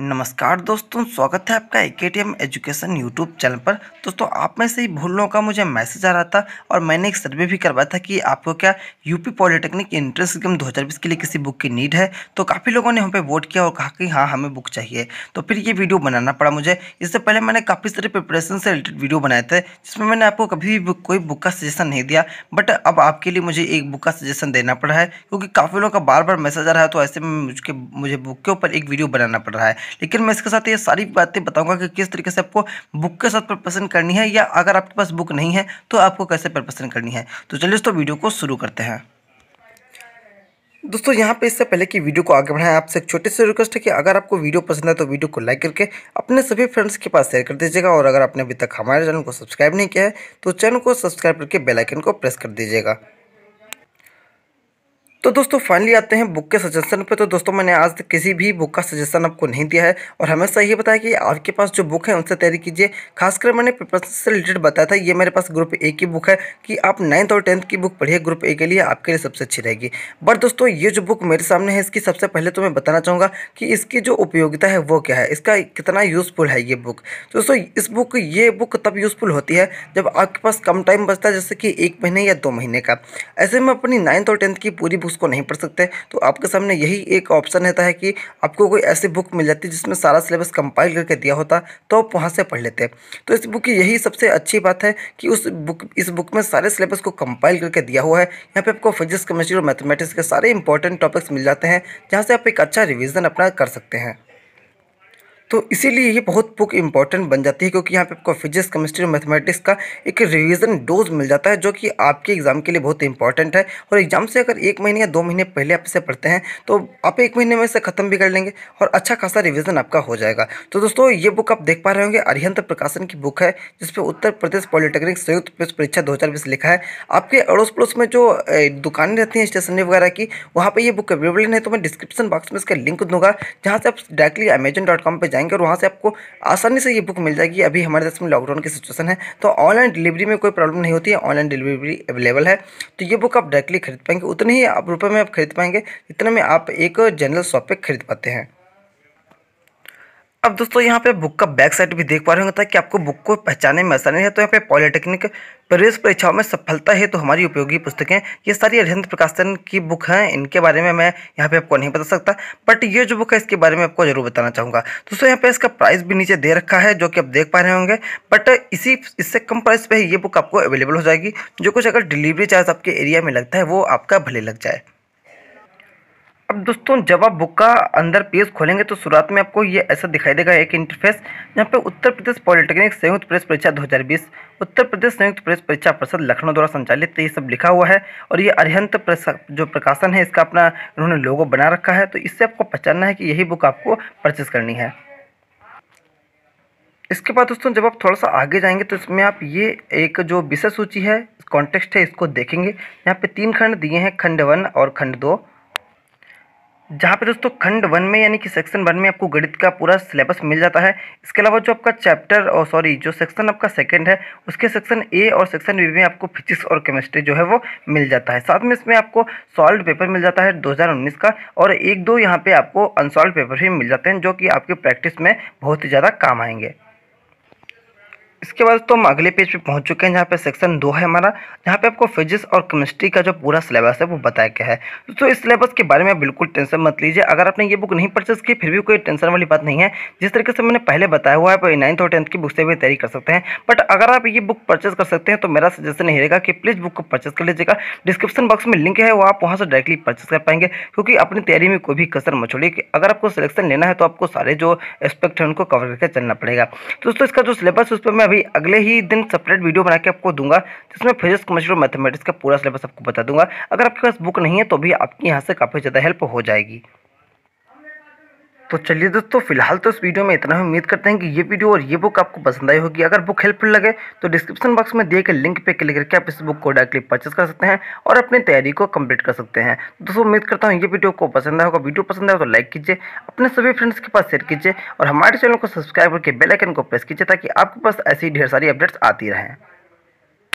नमस्कार दोस्तों स्वागत है आपका A K T M education YouTube channel पर दोस्तों आप में से ही भूलों लोगों का मुझे मैसेज आ रहा था और मैंने एक सर्वे भी करवाया था कि आपको क्या यूपी पॉलिटेक्निक एंट्रेंस एग्जाम 2020 के लिए किसी बुक की नीड है तो काफ़ी लोगों ने हम पे वोट किया और कहा कि हाँ हमें बुक चाहिए तो फिर ये वीडियो बनाना पड़ा मुझे इससे पहले मैंने काफ़ी सारे प्रिपरेशन से रिलेटेड वीडियो बनाए थे जिसमें मैंने आपको कभी भी कोई बुक का सजेशन नहीं दिया बट अब आपके लिए मुझे एक बुक का सजेशन देना पड़ा है क्योंकि काफ़ी लोगों का बार बार मैसेज आ रहा है तो ऐसे में मुझे मुझे बुक के ऊपर एक वीडियो बनाना पड़ रहा है लेकिन मैं इसके साथ ये सारी बातें बताऊंगा कि किस तरीके से आपको बुक के साथ प्रिपरेशन करनी है या अगर आपके पास बुक नहीं है तो आपको कैसे प्रिपरेशन करनी है तो चलिए दोस्तों वीडियो को शुरू करते हैं दोस्तों यहाँ पे इससे पहले कि वीडियो को आगे बढ़ाएं आपसे एक छोटी सी रिक्वेस्ट है कि अगर आपको वीडियो पसंद है तो वीडियो को लाइक करके अपने सभी फ्रेंड्स के पास शेयर कर दीजिएगा और अगर आपने अभी तक हमारे चैनल को सब्सक्राइब नहीं किया है तो चैनल को सब्सक्राइब करके बेलाइकन को प्रेस कर दीजिएगा तो दोस्तों फाइनली आते हैं बुक के सजेशन पे तो दोस्तों मैंने आज तक किसी भी बुक का सजेशन आपको नहीं दिया है और हमेशा ये बताया कि आपके पास जो बुक है उनसे तैयारी कीजिए खासकर मैंने प्रिपरेशन से रिलेटेड बताया था ये मेरे पास ग्रुप ए की बुक है कि आप नाइन्थ और टेंथ की बुक पढ़िए ग्रुप ए के लिए आपके लिए सबसे अच्छी रहेगी बट दोस्तों ये जो बुक मेरे सामने है इसकी सबसे पहले तो मैं बताना चाहूँगा कि इसकी जो उपयोगिता है वो क्या है इसका कितना यूज़फुल है ये बुक तो दोस्तों इस बुक ये बुक तब यूज़फुल होती है जब आपके पास कम टाइम बचता है जैसे कि एक महीने या दो महीने का ऐसे में अपनी नाइन्थ और टेंथ की पूरी बुक उसको नहीं पढ़ सकते तो आपके सामने यही एक ऑप्शन रहता है कि आपको कोई ऐसी बुक मिल जाती है जिसमें सारा सिलेबस कंपाइल करके दिया होता तो आप वहाँ से पढ़ लेते तो इस बुक की यही सबसे अच्छी बात है कि उस बुक इस बुक में सारे सिलेबस को कंपाइल करके दिया हुआ है यहाँ पर आपको फिजिक्स केमिस्ट्री और मैथमेटिक्स के सारे इंपॉर्टेंट टॉपिक्स मिल जाते हैं जहाँ से आप एक अच्छा रिविज़न अपना कर सकते हैं तो इसीलिए ये बहुत बुक इंपॉर्टेंट बन जाती है क्योंकि यहाँ पे आपको फिजिक्स केमिस्ट्री और मैथमेटिक्स का एक रिवीजन डोज मिल जाता है जो कि आपके एग्ज़ाम के लिए बहुत इंपॉर्टेंट है और एग्ज़ाम से अगर एक महीने या दो महीने पहले आप इसे पढ़ते हैं तो आप एक महीने में इसे ख़त्म भी कर लेंगे और अच्छा खासा रिविज़न आपका हो जाएगा तो दोस्तों ये बुक आप देख पा रहे होंगे अरिहंत प्रकाशन की बुक है जिसपे उत्तर प्रदेश पॉलिटेक्निक संयुक्त परीक्षा दो लिखा है आपके अड़ोस पड़ोस में जो दुकानें रहती हैं स्टेशनरी वगैरह की वहाँ पर ये बुक अवेलेबल है तो मैं डिस्क्रिप्शन बॉक्स में इसका लिंक दूंगा जहाँ से आप डायरेक्टली अमेजन डॉट कॉम पर जाएंगे और वहाँ से आपको आसानी से ये बुक मिल जाएगी अभी हमारे देश में लॉकडाउन की सिचुएसन है तो ऑनलाइन डिलीवरी में कोई प्रॉब्लम नहीं होती है ऑनलाइन डिलीवरी अवेलेबल है तो ये बुक आप डायरेक्टली खरीद पाएंगे उतने ही आप रुपये में आप खरीद पाएंगे इतने में आप एक जनरल शॉप पर खरीद पाते हैं अब दोस्तों यहाँ पे बुक का बैक साइड भी देख पा रहे होंगे ताकि आपको बुक को पहचाने में आसानी है तो यहाँ पे पॉलिटेक्निक प्रवेश परीक्षाओं में सफलता है तो हमारी उपयोगी पुस्तकें ये सारी अरिहंत प्रकाशन की बुक हैं इनके बारे में मैं यहाँ पे आपको नहीं बता सकता बट ये जो बुक है इसके बारे में आपको जरूर बताना चाहूँगा दोस्तों यहाँ पे इसका प्राइस भी नीचे दे रखा है जो कि आप देख पा रहे होंगे बट इसी इससे कम प्राइस पर ये बुक आपको अवेलेबल हो जाएगी जो कुछ अगर डिलीवरी चार्ज आपके एरिया में लगता है वो आपका भले लग जाए अब दोस्तों जब आप बुक का अंदर पेज खोलेंगे तो शुरुआत में आपको ये ऐसा दिखाई देगा एक इंटरफेस जहाँ पे उत्तर प्रदेश पॉलिटेक्निक संयुक्त प्रेस परीक्षा 2020 उत्तर प्रदेश संयुक्त प्रेस परीक्षा परिषद लखनऊ द्वारा संचालित ये सब लिखा हुआ है और ये अरिहंत जो प्रकाशन है इसका अपना उन्होंने लोगो बना रखा है तो इससे आपको पहचानना है कि यही बुक आपको परचेज़ करनी है इसके बाद दोस्तों जब आप थोड़ा सा आगे जाएंगे तो इसमें आप ये एक जो विषय सूची है कॉन्टेक्स्ट है इसको देखेंगे यहाँ पे तीन खंड दिए हैं खंड वन और खंड दो जहाँ पे दोस्तों खंड वन में यानी कि सेक्शन वन में आपको गणित का पूरा सिलेबस मिल जाता है इसके अलावा जो आपका चैप्टर और सॉरी जो सेक्शन आपका सेकंड है उसके सेक्शन ए और सेक्शन बी में आपको फिजिक्स और केमिस्ट्री जो है वो मिल जाता है साथ में इसमें आपको सॉल्व पेपर मिल जाता है 2019 का और एक दो यहाँ पर आपको अनसॉल्व पेपर भी मिल जाते हैं जो कि आपके प्रैक्टिस में बहुत ही ज़्यादा काम आएंगे इसके बाद तो हम अगले पेज पे पहुंच चुके हैं जहाँ पे सेक्शन दो है हमारा जहाँ पे आपको फिजिक्स और केमिस्ट्री का जो पूरा सिलेबस है वो बताया गया है तो इस सिलेबस के बारे में बिल्कुल टेंशन मत लीजिए अगर आपने ये बुक नहीं परचेस की फिर भी कोई टेंशन वाली बात नहीं है जिस तरीके से मैंने पहले बताया हुआ है आप नाइन्थ और टेंथ की बुक से भी तैयारी कर सकते हैं बट अगर आप ये बुक परचेस कर सकते हैं तो मेरा सजेशन ये रहेगा कि प्लीज़ बुक को परचेस कर लीजिएगा डिस्क्रिप्शन बॉक्स में लिंक है वो आप वहाँ से डायरेक्टली परचेस कर पाएंगे क्योंकि अपनी तैयारी में कोई भी कसर मत छोड़िए अगर आपको सिलेक्शन लेना है तो आपको सारे जो एस्पेक्ट है उनको कवर करके चलना पड़ेगा दोस्तों इसका जो सिलेबस उस पर मैं अभी भी अगले ही दिन सेपरेट वीडियो बना के आपको दूंगा जिसमें फिजिक्स केमिस्ट्री और मैथमेटिक्स का पूरा सिलेबस आपको बता दूंगा अगर आपके पास बुक नहीं है तो भी आपकी यहाँ से काफ़ी ज़्यादा हेल्प हो जाएगी तो चलिए दोस्तों फिलहाल तो इस वीडियो में इतना ही उम्मीद करते हैं कि ये वीडियो और ये बुक आपको पसंद आई होगी अगर बुक हेल्पफुल लगे तो डिस्क्रिप्शन बॉक्स में दिए गए लिंक पे क्लिक करके आप इस बुक को डायरेक्टली परचेस कर सकते हैं और अपनी तैयारी को कंप्लीट कर सकते हैं तो दोस्तों उम्मीद करता हूँ ये वीडियो को पसंद आएगा वीडियो पसंद आए तो लाइक कीजिए अपने सभी फ्रेंड्स के पास शेयर कीजिए और हमारे चैनल को सब्सक्राइब करके बेलाइकन को प्रेस कीजिए ताकि आपके पास ऐसी ढेर सारी अपडेट्स आती रहें